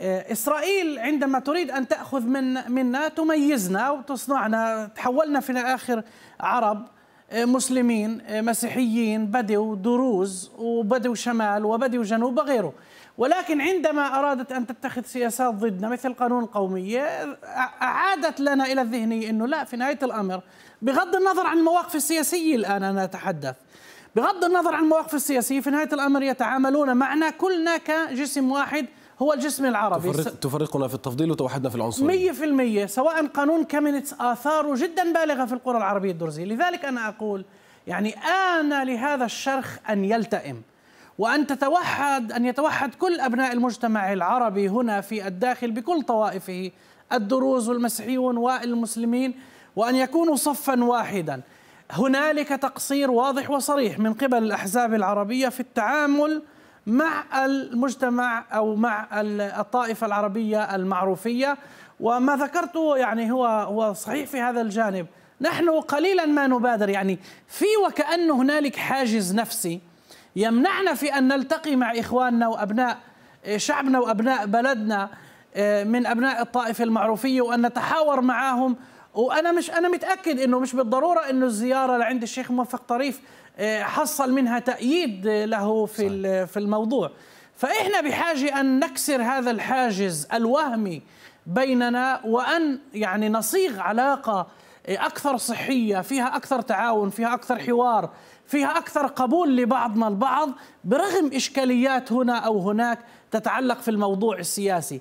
آه، إسرائيل عندما تريد أن تأخذ من منا تميزنا وتصنعنا تحولنا في الآخر عرب آه، مسلمين آه، مسيحيين بدو دروز وبدو شمال وبدو جنوب وغيره ولكن عندما أرادت أن تتخذ سياسات ضدنا مثل قانون القومية أعادت لنا إلى الذهنية أنه لا في نهاية الأمر بغض النظر عن المواقف السياسية الآن أنا أتحدث بغض النظر عن المواقف السياسية في نهاية الأمر يتعاملون معنا كلنا كجسم واحد هو الجسم العربي تفرق تفرقنا في التفضيل وتوحدنا في العنصرية 100% سواء قانون كامينتس آثاره جدا بالغة في القرى العربية الدرزية لذلك أنا أقول يعني آن لهذا الشرخ أن يلتئم وأن تتوحد أن يتوحد كل أبناء المجتمع العربي هنا في الداخل بكل طوائفه الدروز والمسيحيون والمسلمين وأن يكونوا صفا واحدا هنالك تقصير واضح وصريح من قبل الأحزاب العربية في التعامل مع المجتمع او مع الطائفه العربيه المعروفيه وما ذكرته يعني هو هو صحيح في هذا الجانب نحن قليلا ما نبادر يعني في وكأن هنالك حاجز نفسي يمنعنا في أن نلتقي مع إخواننا وأبناء شعبنا وأبناء بلدنا آه، من أبناء الطائفة المعروفية وأن نتحاور معهم وانا مش انا متاكد انه مش بالضروره انه الزياره لعند الشيخ موفق طريف آه، حصل منها تاييد له في في الموضوع فاحنا بحاجه ان نكسر هذا الحاجز الوهمي بيننا وان يعني نصيغ علاقه اكثر صحيه فيها اكثر تعاون فيها اكثر حوار فيها اكثر قبول لبعضنا البعض برغم اشكاليات هنا او هناك تتعلق في الموضوع السياسي